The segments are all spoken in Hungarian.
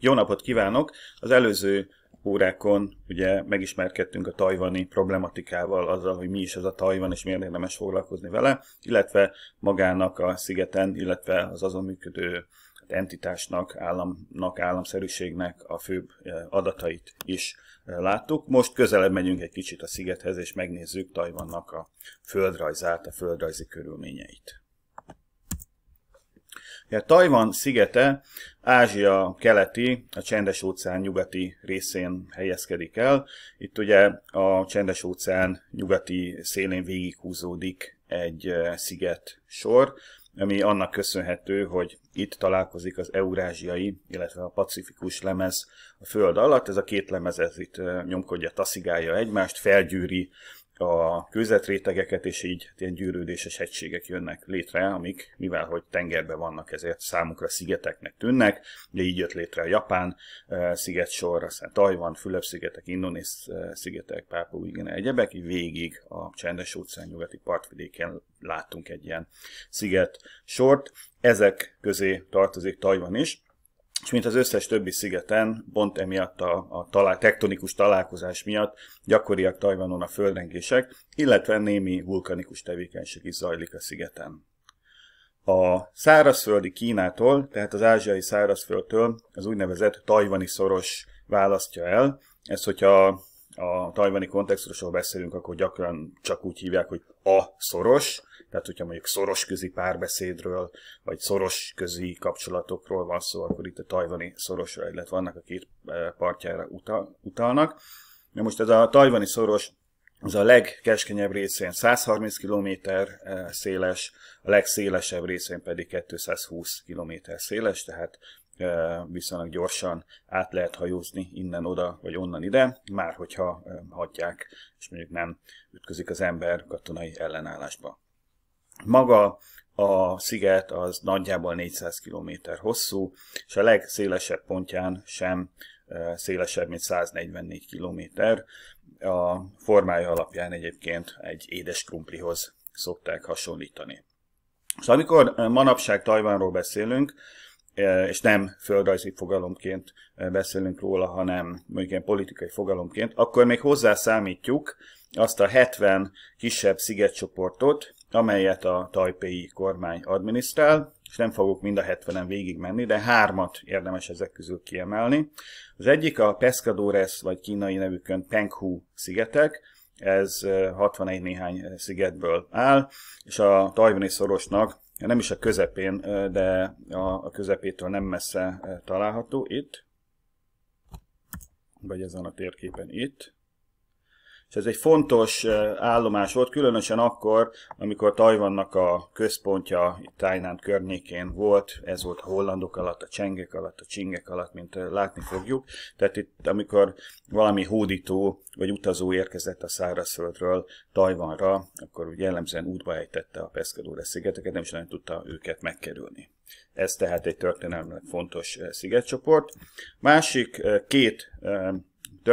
Jó napot kívánok! Az előző órákon ugye megismerkedtünk a tajvani problematikával, azzal, hogy mi is ez a tajvan, és miért érdemes foglalkozni vele, illetve magának a szigeten, illetve az azon működő entitásnak, államnak, államszerűségnek a főbb eh, adatait is eh, láttuk. Most közelebb megyünk egy kicsit a szigethez, és megnézzük Tajvannak a földrajzát, a földrajzi körülményeit. Ja, Tajvan szigete Ázsia keleti, a csendes óceán nyugati részén helyezkedik el. Itt ugye a csendes óceán nyugati szélén végighúzódik egy eh, sziget sor, ami annak köszönhető, hogy itt találkozik az eurázsiai, illetve a pacifikus lemez a föld alatt. Ez a két lemez ez itt eh, nyomkodja, taszigálja egymást, felgyűri a közetrétegeket, és így ilyen gyűrődéses hegységek jönnek létre, amik, mivel hogy tengerben vannak, ezért számukra szigeteknek tűnnek. Ugye így jött létre a Japán e, szigetsor, aztán Tajvan, Fülöp-szigetek, Indonész e, szigetek, Pápu, igen, egyebek, így végig a csendes óceán nyugati partvidéken láttunk egy ilyen sziget sort. Ezek közé tartozik Tajvan is, és mint az összes többi szigeten, pont emiatt a, a talál, tektonikus találkozás miatt gyakoriak Tajvanon a földrengések, illetve némi vulkanikus tevékenység is zajlik a szigeten. A szárazföldi Kínától, tehát az ázsiai szárazföldtől az úgynevezett tajvani szoros választja el. Ez, hogyha a tajvani kontextusról beszélünk, akkor gyakran csak úgy hívják, hogy a szoros, tehát hogyha mondjuk szoros közi párbeszédről, vagy szoros közi kapcsolatokról van szó, akkor itt a tajvani szorosra illetve vannak a két e, partjára utal, utalnak. Na most ez a tajvani szoros az a legkeskenyebb részén 130 km e, széles, a legszélesebb részén pedig 220 km széles, tehát viszonylag gyorsan át lehet hajózni innen oda, vagy onnan ide, már hogyha hagyják, és mondjuk nem ütközik az ember katonai ellenállásba. Maga a sziget az nagyjából 400 km hosszú, és a legszélesebb pontján sem szélesebb, mint 144 km. A formája alapján egyébként egy édes krumplihoz szokták hasonlítani. És amikor manapság Tajvánról beszélünk, és nem földrajzi fogalomként beszélünk róla, hanem mondjuk ilyen politikai fogalomként, akkor még hozzászámítjuk azt a 70 kisebb szigetcsoportot, amelyet a tajpéi kormány adminisztrál, és nem fogok mind a 70-en végig menni, de hármat érdemes ezek közül kiemelni. Az egyik a Pescadores, vagy kínai nevükön Penghu szigetek, ez 61 néhány szigetből áll, és a tajvani szorosnak nem is a közepén, de a közepétől nem messze található itt, vagy ezen a térképen itt és ez egy fontos állomás volt, különösen akkor, amikor Tajvannak a központja Tájnánd környékén volt, ez volt a hollandok alatt, a csengek alatt, a csingek alatt, mint látni fogjuk. Tehát itt, amikor valami hódító vagy utazó érkezett a szárazföldről Tajvanra, akkor úgy jellemzően útba ejtette a Peszkadóra szigeteket, nem is nagyon tudta őket megkerülni. Ez tehát egy történelmileg fontos szigetcsoport. Másik két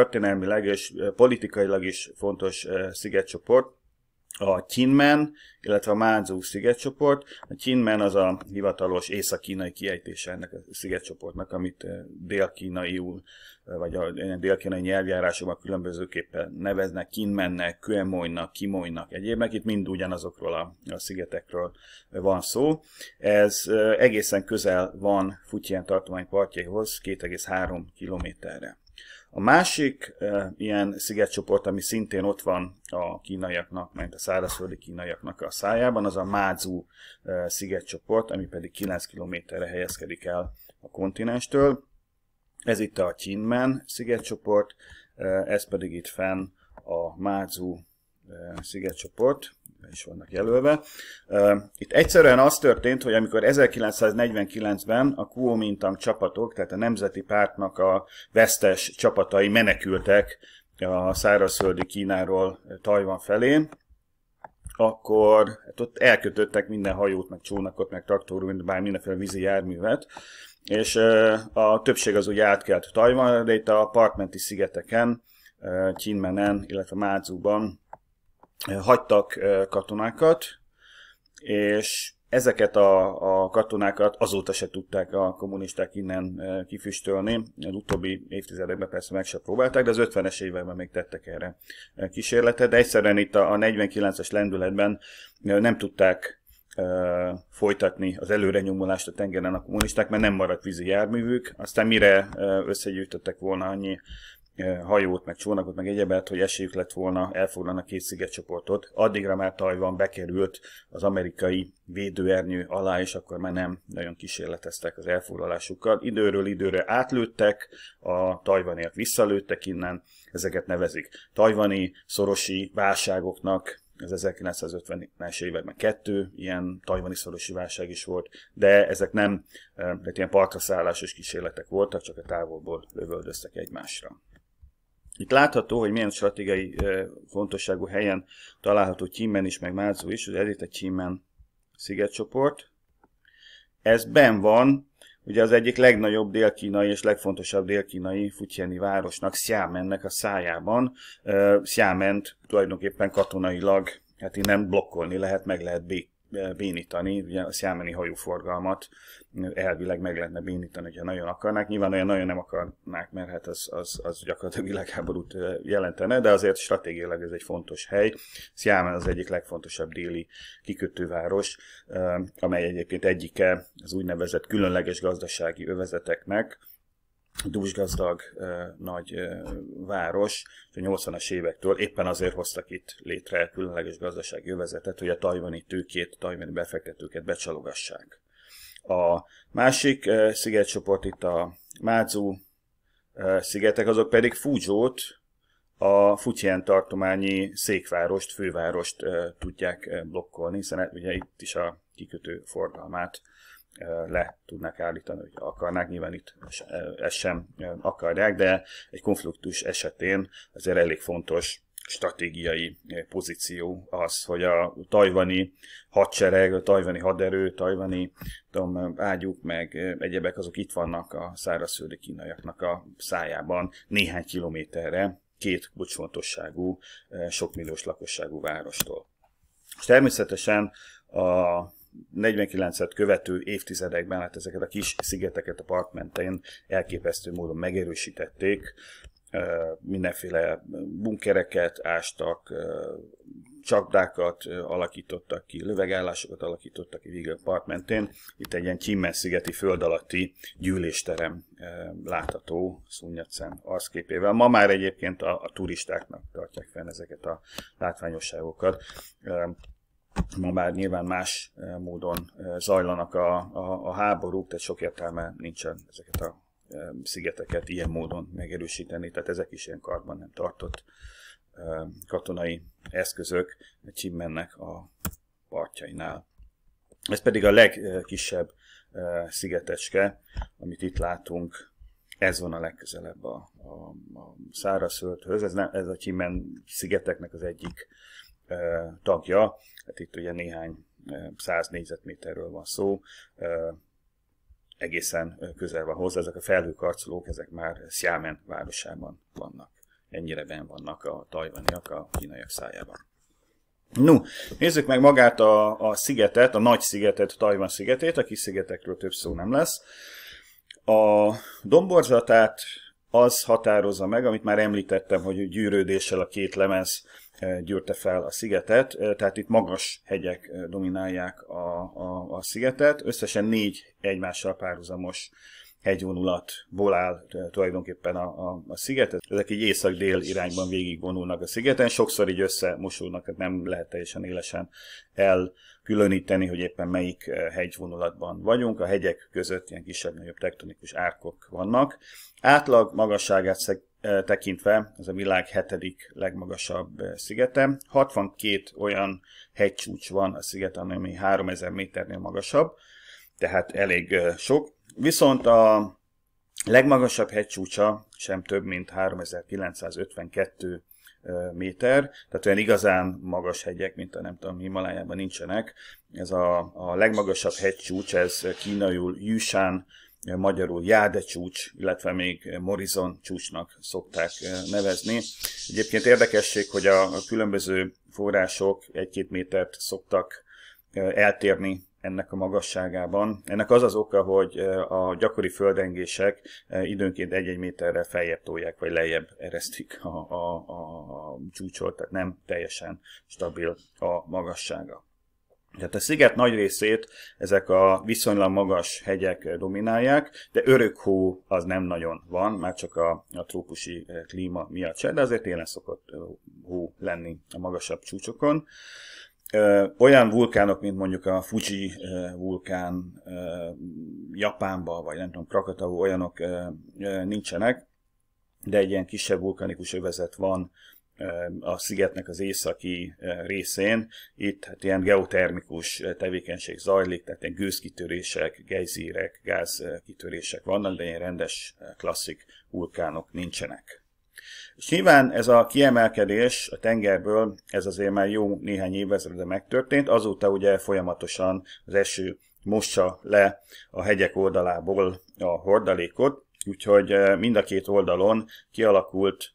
történelmileg és politikailag is fontos szigetcsoport, a Chinmen illetve a Mánzú szigetcsoport. A Chinmen az a hivatalos észak-kínai kiejtése ennek a szigetcsoportnak, amit dél-kínaiul, vagy a dél-kínai nyelvjárásokban különbözőképpen neveznek Kinmennek, Kőemolynak, Kimolynak, egyébnek. Itt mind ugyanazokról a, a szigetekről van szó. Ez egészen közel van Futian tartomány partjaihoz, 2,3 kilométerre. A másik e, ilyen szigetcsoport, ami szintén ott van a kínaiaknak, mint a szárazföldi kínaiaknak a szájában, az a Mázu e, eh, szigetcsoport, ami pedig 9 kilométerre helyezkedik el a kontinenstől. Ez itt a Chinmen szigetcsoport, e, ez pedig itt fenn a Mázu e, szigetcsoport, ebben is vannak jelölve. Itt egyszerűen az történt, hogy amikor 1949-ben a Kuomintang csapatok, tehát a Nemzeti Pártnak a vesztes csapatai menekültek a szárazföldi Kínáról Tajvan felé, akkor hát ott elkötöttek minden hajót, meg csónakot, meg traktorú mint bár mindenféle vízi járművet, és a többség az úgy átkelt Tajvanra, de itt a partmenti szigeteken, Csinmenen, illetve Mázuban hagytak katonákat, és ezeket a, a katonákat azóta se tudták a kommunisták innen kifüstölni. Az utóbbi évtizedekben persze meg se próbálták, de az 50-es években még tettek erre kísérletet, de egyszerűen itt a, a 49-es lendületben nem tudták folytatni az előrenyomulást a tengeren a kommunisták, mert nem maradt vízi járművük. Aztán mire összegyűjtöttek volna annyi E, hajót, meg csónakot, meg egyebet, hogy esélyük lett volna elfoglalni a két szigetcsoportot. Addigra már Tajvan bekerült az amerikai védőernyő alá, és akkor már nem nagyon kísérleteztek az elfoglalásukkal. Időről időre átlőttek, a tajvaniak visszalőttek innen, ezeket nevezik tajvani szorosi válságoknak, az 1950-es években kettő ilyen tajvani szorosi válság is volt, de ezek nem e, de ilyen partraszállásos kísérletek voltak, csak a távolból lövöldöztek egymásra. Itt látható, hogy milyen stratégiai fontosságú helyen található Csímen is, meg Mázó is, az a Csímen szigetcsoport. Ez ben van, ugye az egyik legnagyobb dél-kínai és legfontosabb dél-kínai Fujiani városnak, Xiamennek a szájában. Xiament tulajdonképpen katonailag, hát nem blokkolni lehet, meg lehet békíteni bénítani, ugye a szjámeni hajóforgalmat elvileg meg lehetne bénítani, hogyha nagyon akarnák. Nyilván olyan nagyon nem akarnák, mert hát az, az, az gyakorlatilag világháborút jelentene, de azért stratégiailag ez egy fontos hely. Szjámen az egyik legfontosabb déli kikötőváros, amely egyébként egyike az úgynevezett különleges gazdasági övezeteknek, dúsgazdag nagy város, és a 80-as évektől éppen azért hoztak itt létre különleges gazdasági övezetet, hogy a tajvani tőkét, tajvani befektetőket becsalogassák. A másik szigetcsoport itt a Mázu szigetek, azok pedig Fuzsót, a Fujian tartományi székvárost, fővárost tudják blokkolni, hiszen e- ugye itt is a kikötő forgalmát le tudnak állítani, hogy akarnák, nyilván itt ezt sem akarják, de egy konfliktus esetén azért elég fontos stratégiai pozíció az, hogy a tajvani hadsereg, a tajvani haderő, tajvani tudom, ágyuk, meg egyebek, azok itt vannak a szárazföldi kínaiaknak a szájában néhány kilométerre, két bocsfontosságú, sokmilliós lakosságú várostól. És természetesen a 49-et követő évtizedekben hát ezeket a kis szigeteket a park mentén elképesztő módon megerősítették, mindenféle bunkereket ástak, csapdákat alakítottak ki, lövegállásokat alakítottak ki végül a park mentén. Itt egy ilyen Csimmen-szigeti föld alatti gyűlésterem látható Szúnyacen arcképével. Ma már egyébként a, a turistáknak tartják fenn ezeket a látványosságokat ma már nyilván más eh, módon eh, zajlanak a, a, a háborúk, tehát sok értelme nincsen ezeket a eh, szigeteket ilyen módon megerősíteni, tehát ezek is ilyen karban nem tartott katonai eszközök csimmennek a partjainál. Ez pedig a legkisebb szigetecske, amit itt látunk, ez van a legközelebb a, a, a szárazföldhöz. Ez, nem, ez a Csimen szigeteknek az egyik tagja, hát itt ugye néhány száz négyzetméterről van szó, egészen közel van hozzá, ezek a felhőkarcolók, ezek már Xiamen városában vannak. Ennyire ben vannak a tajvaniak a kínaiak szájában. No, nézzük meg magát a, a szigetet, a nagy szigetet, Tajvan szigetét, a kis szigetekről több szó nem lesz. A domborzatát az határozza meg, amit már említettem, hogy gyűrődéssel a két lemez Eh, gyűrte fel a szigetet, eh, tehát itt magas hegyek eh, dominálják a, a, a szigetet. Összesen négy egymással párhuzamos hegyvonulatból áll tulajdonképpen a, a, a sziget. Ezek így észak-dél irányban végigvonulnak a szigeten, sokszor így összemosulnak, tehát nem lehet teljesen élesen elkülöníteni, hogy éppen melyik hegyvonulatban vagyunk. A hegyek között ilyen kisebb-nagyobb tektonikus árkok vannak. Átlag magasságát tekintve ez a világ hetedik legmagasabb szigete. 62 olyan hegycsúcs van a szigeten, ami 3000 méternél magasabb, tehát elég sok. Viszont a legmagasabb hegycsúcsa sem több, mint 3952 méter, tehát olyan igazán magas hegyek, mint a nem tudom, Himalájában nincsenek. Ez a, a legmagasabb hegycsúcs, ez kínaiul Yushan magyarul Jáde csúcs, illetve még Morizon csúcsnak szokták eh, nevezni. Egyébként érdekesség, hogy a különböző források egy-két métert szoktak eh, eltérni ennek a magasságában. Ennek az az oka, hogy eh, a gyakori földrengések időnként egy-egy méterre feljebb tolják, vagy lejjebb eresztik a, a, a csúcsot, tehát nem teljesen stabil a magassága. Tehát a sziget nagy részét ezek a viszonylag magas hegyek eh, dominálják, de örök hó az nem nagyon van, már csak a, a trópusi eh, klíma miatt se, de azért élen szokott eh, hó lenni a magasabb csúcsokon. Olyan vulkánok, mint mondjuk a Fuji vulkán Japánban, vagy nem tudom, Krakatau, olyanok nincsenek, de egy ilyen kisebb vulkanikus övezet van a szigetnek az északi e, részén, itt hát ilyen geotermikus e, tevékenység zajlik, tehát ilyen gőzkitörések, gejzírek, gázkitörések vannak, de ilyen rendes, e, klasszik vulkánok nincsenek. És nyilván ez a kiemelkedés a tengerből, ez azért már jó néhány évezrede megtörtént, azóta ugye folyamatosan az eső mossa le a hegyek oldalából a hordalékot, úgyhogy mind a két oldalon kialakult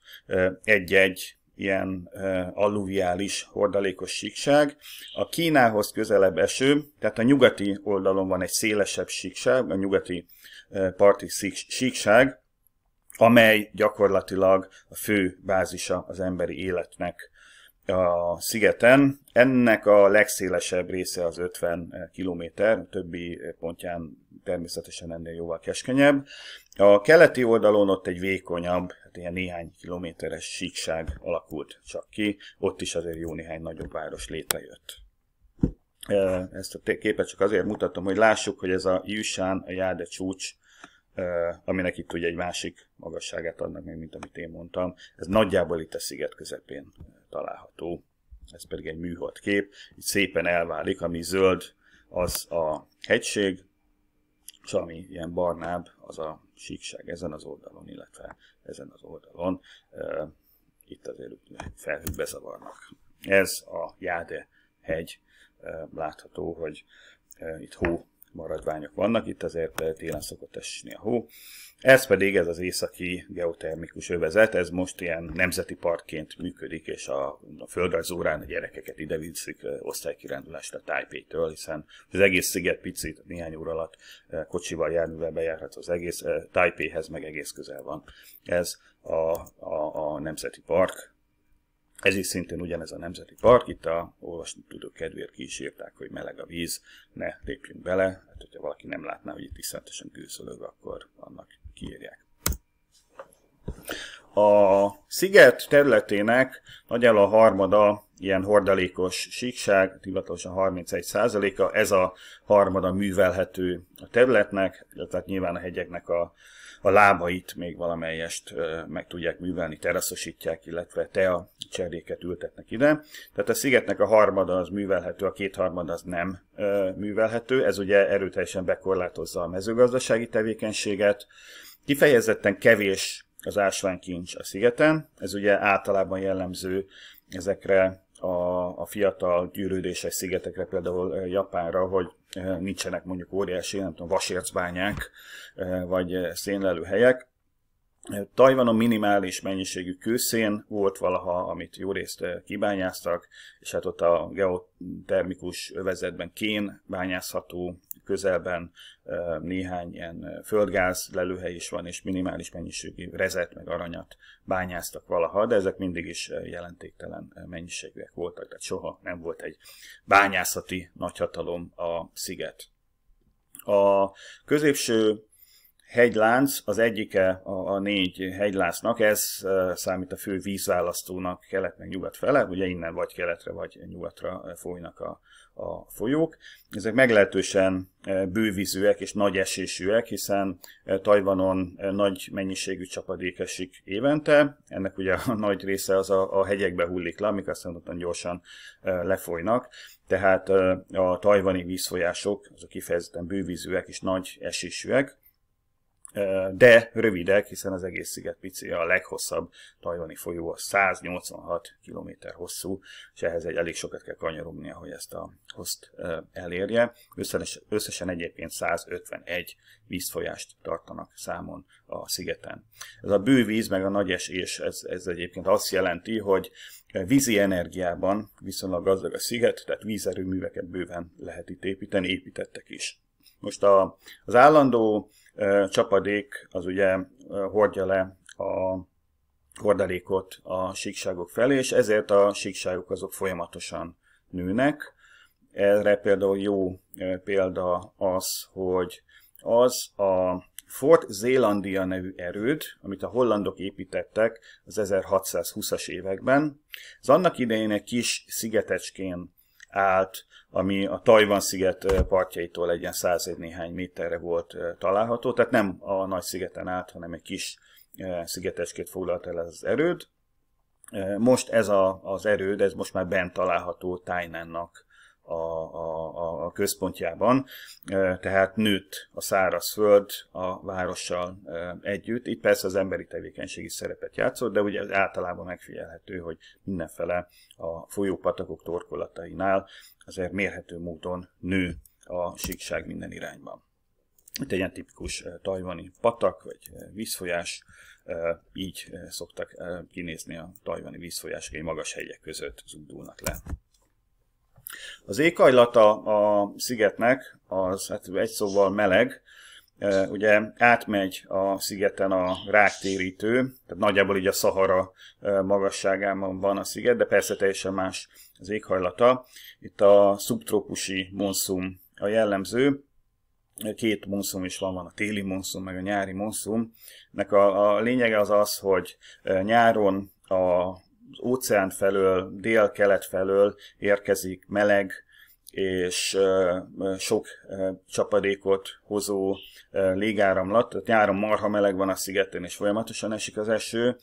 egy-egy ilyen alluviális, hordalékos síkság. A Kínához közelebb eső, tehát a nyugati oldalon van egy szélesebb síkság, a nyugati parti síkság, amely gyakorlatilag a fő bázisa az emberi életnek a szigeten. Ennek a legszélesebb része az 50 km, többi pontján természetesen ennél jóval keskenyebb. A keleti oldalon ott egy vékonyabb tehát ilyen néhány kilométeres síkság alakult csak ki, ott is azért jó néhány nagyobb város létrejött. Ezt a képet csak azért mutatom, hogy lássuk, hogy ez a Jüsán, a Jáde csúcs, aminek itt ugye egy másik magasságát adnak meg, mint amit én mondtam. Ez nagyjából itt a sziget közepén található. Ez pedig egy műhold kép. Itt szépen elválik, ami zöld, az a hegység, és ami ilyen barnább, az a síkság ezen az oldalon, illetve ezen az oldalon. Itt azért felhők bezavarnak. Ez a Jáde hegy, látható, hogy itt hó maradványok vannak, itt azért télen szokott esni a hó, ez pedig ez az északi geotermikus övezet, ez most ilyen nemzeti parkként működik, és a, a földrajz órán a gyerekeket ide viszik osztálykirándulásra Tájpétől, hiszen az egész sziget picit néhány óra alatt kocsival, járművel bejárhat az egész, Tájpéhez meg egész közel van. Ez a, a, a nemzeti park, ez is szintén ugyanez a nemzeti park, itt a olvasni tudó kedvéért ki is írták, hogy meleg a víz, ne lépjünk bele, hát hogyha valaki nem látná, hogy itt iszonyatosan gőzölög, akkor annak kiírják. A sziget területének nagyjából a harmada ilyen hordalékos síkság, hivatalosan 31%-a, ez a harmada művelhető a területnek, illetve hát nyilván a hegyeknek a, a lábait még valamelyest meg tudják művelni, teraszosítják, illetve a cseréket ültetnek ide. Tehát a szigetnek a harmada az művelhető, a kétharmad az nem művelhető, ez ugye erőteljesen bekorlátozza a mezőgazdasági tevékenységet, Kifejezetten kevés az ásványkincs a szigeten, ez ugye általában jellemző ezekre a, a fiatal gyűrődéses szigetekre, például eh, Japánra, hogy eh, nincsenek mondjuk óriási, nem tudom, vasércbányák, eh, vagy helyek a minimális mennyiségű kőszén volt valaha, amit jó részt eh, kibányáztak, és hát ott a geotermikus övezetben kén bányázható, közelben eh, néhány ilyen eh, földgáz lelőhely is van, és minimális mennyiségű rezet meg aranyat bányáztak valaha, de ezek mindig is jelentéktelen mennyiségűek voltak, tehát soha nem volt egy bányászati nagyhatalom a sziget. A középső hegylánc az egyike a, a négy hegyláncnak, ez számít a fő vízválasztónak kelet meg nyugat fele, ugye innen vagy keletre vagy nyugatra folynak a, a folyók. Ezek meglehetősen bővízűek és nagy esésűek, hiszen Tajvanon nagy mennyiségű csapadék esik évente, ennek ugye a nagy része az a, a hegyekbe hullik le, amik aztán ottan gyorsan lefolynak, tehát a tajvani vízfolyások azok kifejezetten bővízűek és nagy esésűek, de rövidek, hiszen az egész sziget pici, a leghosszabb tajvani folyó a 186 km hosszú, és ehhez egy elég sokat kell kanyarognia, hogy ezt a hozt elérje. Összesen egyébként 151 vízfolyást tartanak számon a szigeten. Ez a bővíz, meg a nagy esés, ez, ez egyébként azt jelenti, hogy vízi energiában viszonylag gazdag a sziget, tehát vízerőműveket bőven lehet itt építeni, építettek is. Most a, az állandó csapadék az ugye hordja le a hordalékot a síkságok felé, és ezért a síkságok azok folyamatosan nőnek. Erre például jó példa az, hogy az a Fort Zélandia nevű erőd, amit a hollandok építettek az 1620-as években. az annak idején egy kis szigetecskén állt, ami a Tajvan sziget partjaitól egy ilyen százév néhány méterre volt található, tehát nem a nagy szigeten állt, hanem egy kis szigetecskét foglalt el ez az erőd. Most ez a, az erőd, ez most már bent található Tájnánnak a, a, a központjában, tehát nőtt a szárazföld a várossal együtt. Itt persze az emberi tevékenység is szerepet játszott, de ugye általában megfigyelhető, hogy mindenfele a folyópatakok torkolatainál azért mérhető módon nő a síkság minden irányban. Itt egy ilyen tipikus tajvani patak, vagy vízfolyás, így szoktak kinézni a tajvani vízfolyások, egy magas hegyek között zúdulnak le. Az éghajlata a szigetnek az hát egy szóval meleg, e, ugye átmegy a szigeten a ráktérítő, tehát nagyjából így a Szahara e, magasságában van a sziget, de persze teljesen más az éghajlata. Itt a szubtrópusi monszum a jellemző, két monszum is van, van a téli monszum, meg a nyári monszum. Nek a, a lényege az az, hogy e, nyáron a óceán felől, dél-kelet felől érkezik meleg, és sok csapadékot hozó légáramlat. Tehát nyáron marha meleg van a szigeten, és folyamatosan esik az eső.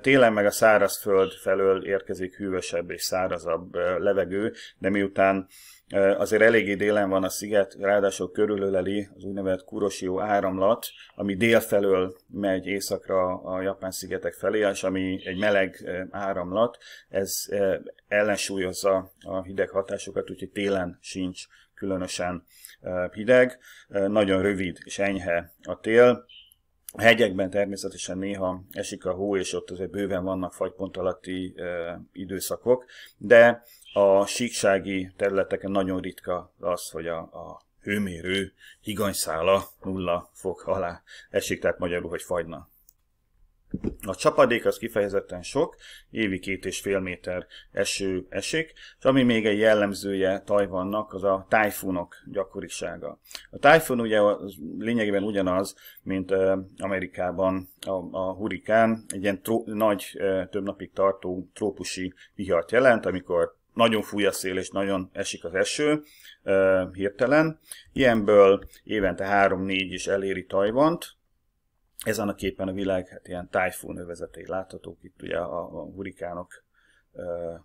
Télen meg a szárazföld felől érkezik hűvösebb és szárazabb levegő, de miután azért eléggé délen van a sziget, ráadásul körülöleli az úgynevezett Kuroshio áramlat, ami délfelől megy északra a japán szigetek felé, és ami egy meleg áramlat, ez ellensúlyozza a hideg hatásokat, úgyhogy télen sincs különösen hideg, nagyon rövid és enyhe a tél, a hegyekben természetesen néha esik a hó, és ott azért bőven vannak fagypont alatti e, időszakok, de a síksági területeken nagyon ritka az, hogy a, a hőmérő higanyszála nulla fok alá esik, tehát magyarul, hogy fagyna. A csapadék az kifejezetten sok, évi két és fél méter eső esik, és ami még egy jellemzője Tajvannak, az a tájfunok gyakorisága. A tájfun ugye az lényegében ugyanaz, mint Amerikában a, a hurikán, egy ilyen tró- nagy, több napig tartó trópusi vihart jelent, amikor nagyon fúj a szél és nagyon esik az eső hirtelen. Ilyenből évente 3-4 is eléri Tajvant. Ezen a képen a világ hát ilyen tájfú övezetei láthatók, itt ugye a, a hurikánok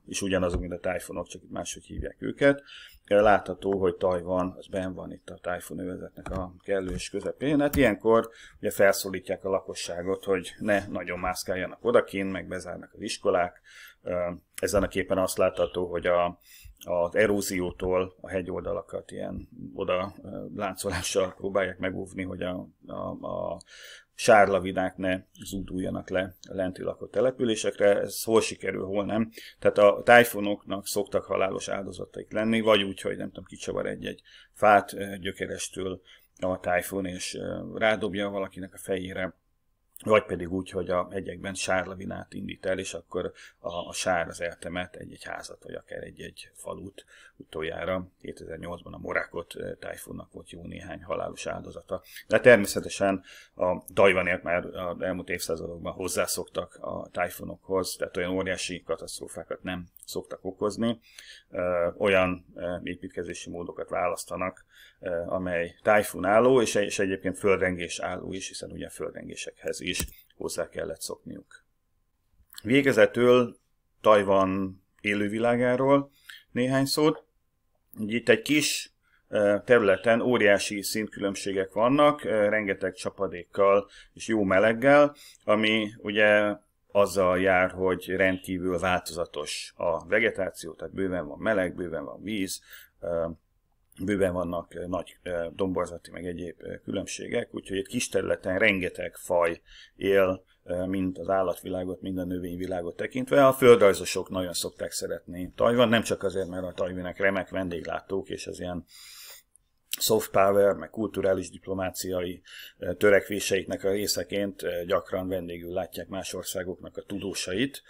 és ugyanazok, mint a tájfonok, csak máshogy hívják őket. Látható, hogy Tajvan, az ben van itt a tájfon övezetnek a kellős közepén. Hát ilyenkor ugye felszólítják a lakosságot, hogy ne nagyon mászkáljanak odakint, meg bezárnak az iskolák. Ezen a képen azt látható, hogy a, az eróziótól a hegyoldalakat ilyen oda láncolással próbálják megúvni, hogy a, a, a sárlavidák ne zúduljanak le a lenti lakott településekre, ez hol sikerül, hol nem. Tehát a tájfonoknak szoktak halálos áldozataik lenni, vagy úgy, hogy nem tudom, kicsavar egy-egy fát gyökerestől a tájfon, és rádobja valakinek a fejére, vagy pedig úgy, hogy a egyekben sárlavinát indít el, és akkor a, a sár az eltemet egy-egy házat, vagy akár egy-egy falut, utoljára 2008-ban a Morákot eh, tájfunnak volt jó néhány halálos áldozata. De természetesen a Dajvanért már az elmúlt évszázadokban hozzászoktak a tájfunokhoz, tehát olyan óriási katasztrófákat nem szoktak okozni. Eh, olyan eh, építkezési módokat választanak, amely tájfunálló, és, és egyébként földrengés álló is, hiszen ugye földrengésekhez is hozzá kellett szokniuk. Végezetül Tajvan élővilágáról néhány szót. Itt egy kis területen óriási szintkülönbségek vannak, rengeteg csapadékkal és jó meleggel, ami ugye azzal jár, hogy rendkívül változatos a vegetáció, tehát bőven van meleg, bőven van víz, bőven vannak nagy domborzati meg egyéb különbségek, úgyhogy egy kis területen rengeteg faj él mint az állatvilágot, mind a növényvilágot tekintve. A földrajzosok nagyon szokták szeretni Tajvan, nem csak azért, mert a tajvinek remek vendéglátók, és az ilyen soft power, meg kulturális diplomáciai törekvéseiknek a részeként gyakran vendégül látják más országoknak a tudósait,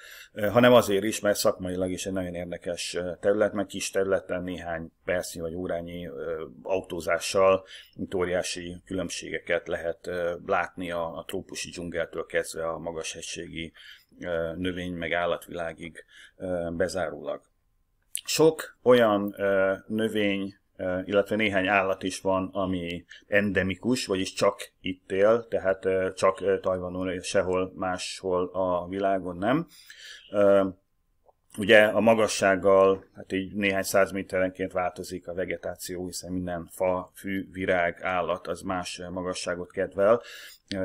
hanem azért is, mert szakmailag is egy nagyon érdekes terület, meg kis területen néhány percnyi vagy órányi autózással óriási különbségeket lehet látni a, a trópusi dzsungeltől kezdve a magashegységi növény meg állatvilágig bezárólag. Sok olyan növény illetve néhány állat is van, ami endemikus, vagyis csak itt él, tehát csak Tajvanon, sehol máshol a világon nem. Ugye a magassággal, hát így néhány száz méterenként változik a vegetáció, hiszen minden fa, fű, virág, állat az más magasságot kedvel,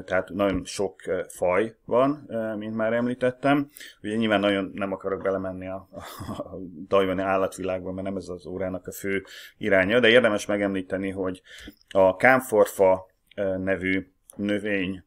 tehát nagyon sok faj van, mint már említettem. Ugye nyilván nagyon nem akarok belemenni a, a dajvani állatvilágba, mert nem ez az órának a fő iránya, de érdemes megemlíteni, hogy a kámforfa nevű növény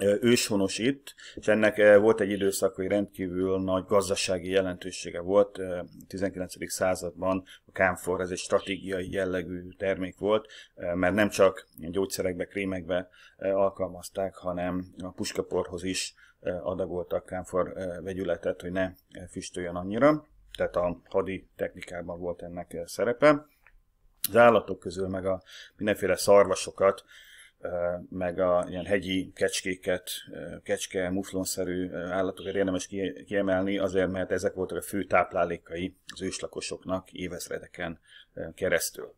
őshonos itt, és ennek volt egy időszak, hogy rendkívül nagy gazdasági jelentősége volt. A 19. században a kámfor ez egy stratégiai jellegű termék volt, mert nem csak gyógyszerekbe, krémekbe alkalmazták, hanem a puskaporhoz is adagoltak kámfor vegyületet, hogy ne füstöljön annyira. Tehát a hadi technikában volt ennek szerepe. Az állatok közül meg a mindenféle szarvasokat meg a ilyen hegyi kecskéket, kecske, muflonszerű állatokat érdemes kiemelni, azért, mert ezek voltak a fő táplálékai az őslakosoknak évezredeken keresztül.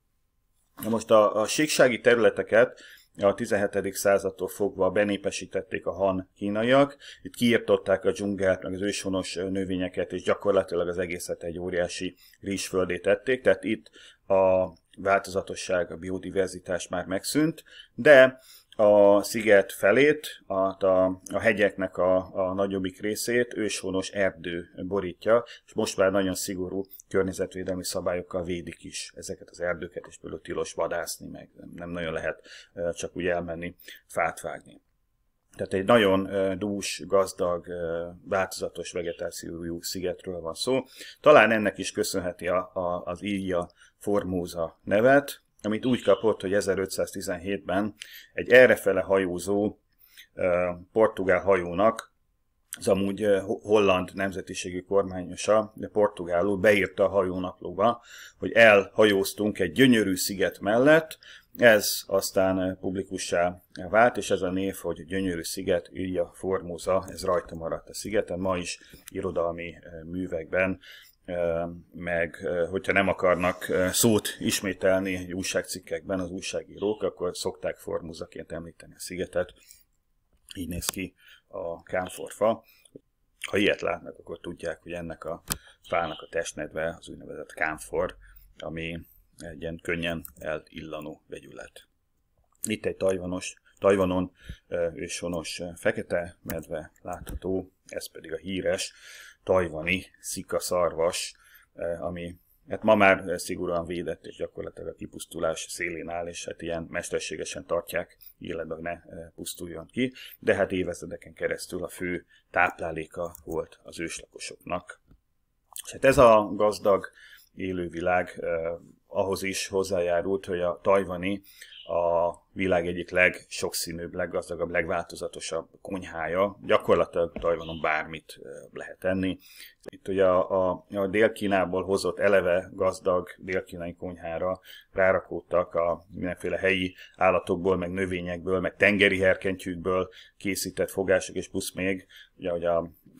Na most a, a síksági területeket a 17. századtól fogva benépesítették a han kínaiak, itt kiirtották a dzsungelt, meg az őshonos növényeket, és gyakorlatilag az egészet egy óriási rizsföldé tették, tehát itt a változatosság, a biodiverzitás már megszűnt, de a sziget felét, a, a, a hegyeknek a, a nagyobbik részét őshonos erdő borítja, és most már nagyon szigorú környezetvédelmi szabályokkal védik is ezeket az erdőket, és például tilos vadászni, meg nem nagyon lehet csak úgy elmenni fát vágni. Tehát egy nagyon dús, gazdag, változatos vegetációjú szigetről van szó. Talán ennek is köszönheti a, a, az Ilja Formóza nevet, amit úgy kapott, hogy 1517-ben egy errefele hajózó portugál hajónak az amúgy holland nemzetiségű kormányosa, de portugálul beírta a hajónaplóba, hogy elhajóztunk egy gyönyörű sziget mellett, ez aztán publikussá vált, és ez a név, hogy Gyönyörű sziget, Ilja Formosa, ez rajta maradt a szigeten, ma is irodalmi művekben meg hogyha nem akarnak szót ismételni újságcikkekben az újságírók, akkor szokták formúzaként említeni a szigetet. Így néz ki a kánforfa. Ha ilyet látnak, akkor tudják, hogy ennek a fának a testnedve az úgynevezett kánfor, ami egy ilyen könnyen elillanó vegyület. Itt egy tajvanos, tajvanon őshonos fekete medve látható, ez pedig a híres tajvani szikaszarvas, eh, ami hát ma már szigorúan védett, és gyakorlatilag a kipusztulás szélén áll, és hát ilyen mesterségesen tartják illetve ne eh, pusztuljon ki, de hát évezredeken keresztül a fő tápláléka volt az őslakosoknak. És hát ez a gazdag élővilág eh, ahhoz is hozzájárult, hogy a tajvani a világ egyik legsokszínűbb, leggazdagabb, legváltozatosabb konyhája. Gyakorlatilag Tajvanon bármit lehet enni. Itt ugye a, a, a Dél-Kínából hozott eleve gazdag dél-kínai konyhára rárakódtak a mindenféle helyi állatokból, meg növényekből, meg tengeri herkentyűkből készített fogások, és plusz még, ugye, hogy a,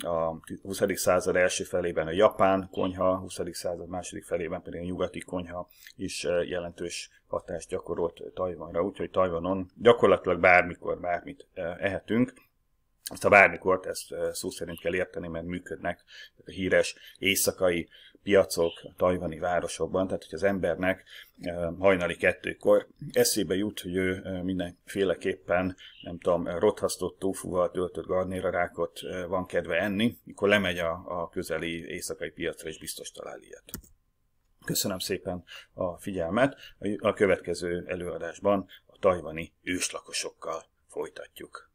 a 20. század első felében a japán konyha, 20. század második felében pedig a nyugati konyha is jelentős hatást gyakorolt Tajvanra, úgyhogy Tajvanon gyakorlatilag bármikor bármit eh, ehetünk. Ezt a bármikor, ezt szó szerint kell érteni, mert működnek a híres éjszakai piacok a tajvani városokban, tehát hogy az embernek eh, hajnali kettőkor eszébe jut, hogy ő eh, mindenféleképpen, nem tudom, rothasztott tófuval töltött rákot van kedve enni, akkor lemegy a, a közeli éjszakai piacra, és biztos talál ilyet. Köszönöm szépen a figyelmet. A következő előadásban a tajvani őslakosokkal folytatjuk.